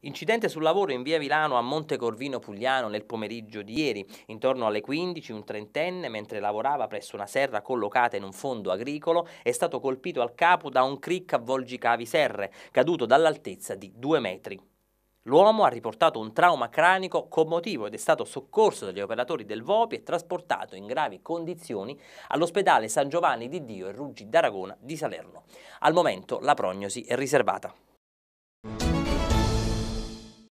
Incidente sul lavoro in via Milano a Monte Corvino Pugliano nel pomeriggio di ieri. Intorno alle 15 un trentenne, mentre lavorava presso una serra collocata in un fondo agricolo, è stato colpito al capo da un cric avvolgicavi serre, caduto dall'altezza di 2 metri. L'uomo ha riportato un trauma cranico commotivo ed è stato soccorso dagli operatori del VOPI e trasportato in gravi condizioni all'ospedale San Giovanni di Dio e Ruggi d'Aragona di Salerno. Al momento la prognosi è riservata.